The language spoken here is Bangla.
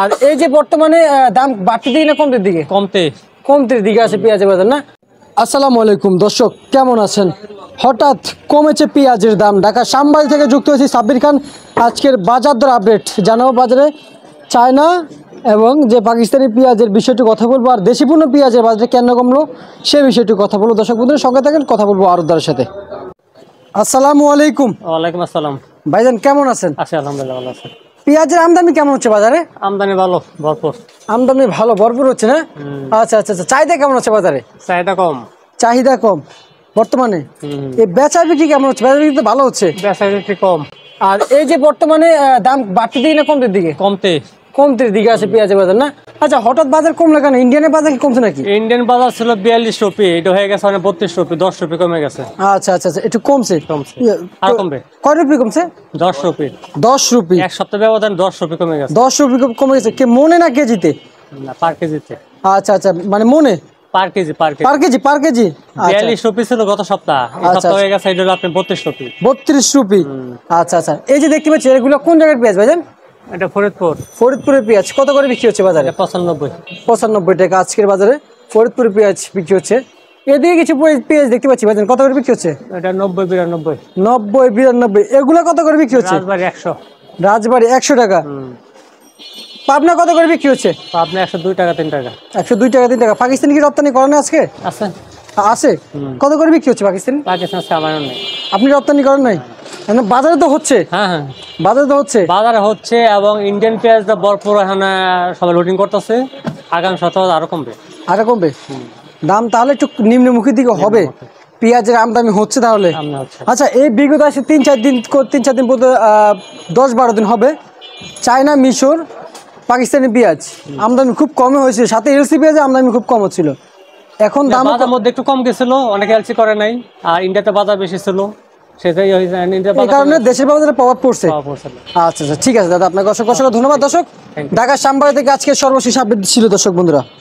আর এই যে বর্তমানে দাম বাড়তে দিকে না কমতে দিকে কমতে কমতে দিকে আছে পেঁয়াজের বাজার না আসসালামু আলাইকুম দর্শক কেমন আছেন হঠাৎ কমেছে পেঁয়াজের দাম ঢাকা সামবাজ থেকে যুক্ত হয়েছি সাব্বির খান আজকের বাজার দর আপডেট জানাবো বাজারে চায়না এবং যে পাকিস্তানি পেঁয়াজের বিষয়টি কথা বলবো আর পূর্ণ পেঁয়াজের বাজারে কেন কমলো সে বিষয়টি কথা বলবো দর্শক বন্ধুদের সঙ্গে থাকেন কথা বলবো আরদার সাথে আসসালামু আলাইকুম ওয়ালাইকুম আসসালাম ভাইজান কেমন আছেন আছি আলহামদুলিল্লাহ ভালো আছেন পেঁয়াজের আমদানি কেমন হচ্ছে বাজারে আমদানি ভালো ভরপুর আমদানি ভালো ভরপুর হচ্ছে না আচ্ছা আচ্ছা আচ্ছা চাহিদা কেমন হচ্ছে বাজারে চাহিদা কম চাহিদা কম বর্তমানে এই বেচা বিক্রি কেমন হচ্ছে বেচা বিক্রি তো ভালো হচ্ছে বেচা বিক্রি কম আর এই যে বর্তমানে দাম বাড়তে দিকে না কমতে দিকে কমতে কমতির দিকে আছে পেঁয়াজের বাজার না আচ্ছা হঠাৎ বাজার কমলো কেন ইন্ডিয়ানের বাজার কি কমছে নাকি ইন্ডিয়ান বাজার ছিল বিয়াল্লিশ রুপি এটা হয়ে গেছে মানে বত্রিশ রুপি দশ রুপি কমে গেছে আচ্ছা আচ্ছা আচ্ছা একটু কমছে কমছে ইয়ে, আর কমবে কয় রুপি কমছে দশ রুপি দশ রুপি এক সপ্তাহ ব্যবধান দশ রুপি কমে গেছে দশ রুপি কমে গেছে কে মনে না কেজিতে না পার কেজিতে আচ্ছা আচ্ছা মানে মনে পার কেজি আচ্ছা, আচ্ছা। কোন জায়গার পেঁয়াজ ভাইজান এটা ফরিদপুর ফরিদপুরের পেঁয়াজ কত করে বিক্রি হচ্ছে বাজারে পঁচানব্বই পঁচানব্বই টাকা আজকের বাজারে ফরিদপুরের পেঁয়াজ বিক্রি হচ্ছে এদিকে কিছু পেঁয়াজ দেখতে পাচ্ছি বাজার কত করে বিক্রি হচ্ছে এটা নব্বই বিরানব্বই নব্বই বিরানব্বই এগুলো কত করে বিক্রি হচ্ছে একশো রাজবাড়ি একশো টাকা পাবনা কত করে বিক্রি হচ্ছে পাবনা একশো দুই টাকা তিন টাকা একশো দুই টাকা তিন টাকা পাকিস্তান কি রপ্তানি করেন আজকে আছে আছে কত করে বিক্রি হচ্ছে পাকিস্তান পাকিস্তান আমার আপনি রপ্তানি করেন নাই মানে বাজারে তো হচ্ছে হ্যাঁ হ্যাঁ বাজারে তো হচ্ছে বাজারে হচ্ছে এবং ইন্ডিয়ান পেঁয়াজ ভরপুর এখানে সবাই লোডিং করতেছে আগামী সপ্তাহে আরো কমবে আরো কমবে দাম তাহলে একটু নিম্নমুখী দিকে হবে পেঁয়াজের আমদানি হচ্ছে তাহলে আচ্ছা এই বিগত আসে তিন চার দিন তিন চার দিন পর্যন্ত দশ বারো দিন হবে চায়না মিশর পাকিস্তানি পেঁয়াজ আমদানি খুব কমে হয়েছিল সাথে এলসি পেঁয়াজ আমদানি খুব কম হচ্ছিল এখন দাম মধ্যে একটু কম গেছিলো অনেকে এলসি করে নাই আর ইন্ডিয়াতে বাজার বেশি ছিল আচ্ছা, আচ্ছা, ঠিক আছে দাদা আপনাকে অসংখ্য অসংখ্য ধন্যবাদ দর্শক ঢাকার সাম্বাড়ি থেকে আজকে সর্বশেষ আপডেট ছিল দর্শক বন্ধুরা